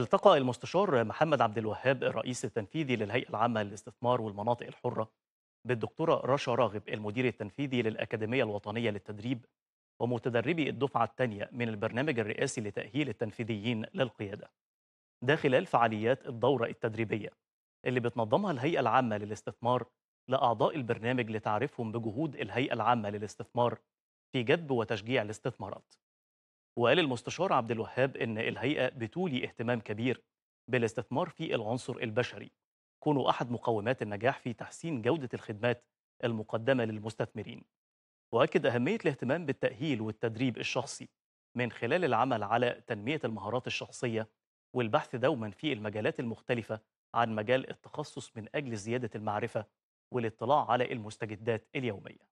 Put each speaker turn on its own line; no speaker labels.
التقى المستشار محمد عبد الوهاب الرئيس التنفيذي للهيئة العامة للاستثمار والمناطق الحرة بالدكتورة رشا راغب المدير التنفيذي للأكاديمية الوطنية للتدريب ومتدربي الدفعة الثانية من البرنامج الرئاسي لتأهيل التنفيذيين للقيادة ده خلال فعاليات الدورة التدريبية اللي بتنظمها الهيئة العامة للاستثمار لأعضاء البرنامج لتعريفهم بجهود الهيئة العامة للاستثمار في جذب وتشجيع الاستثمارات وقال المستشار عبد الوهاب إن الهيئة بتولي اهتمام كبير بالاستثمار في العنصر البشري كونه أحد مقومات النجاح في تحسين جودة الخدمات المقدمة للمستثمرين وأكد أهمية الاهتمام بالتأهيل والتدريب الشخصي من خلال العمل على تنمية المهارات الشخصية والبحث دوما في المجالات المختلفة عن مجال التخصص من أجل زيادة المعرفة والاطلاع على المستجدات اليوميه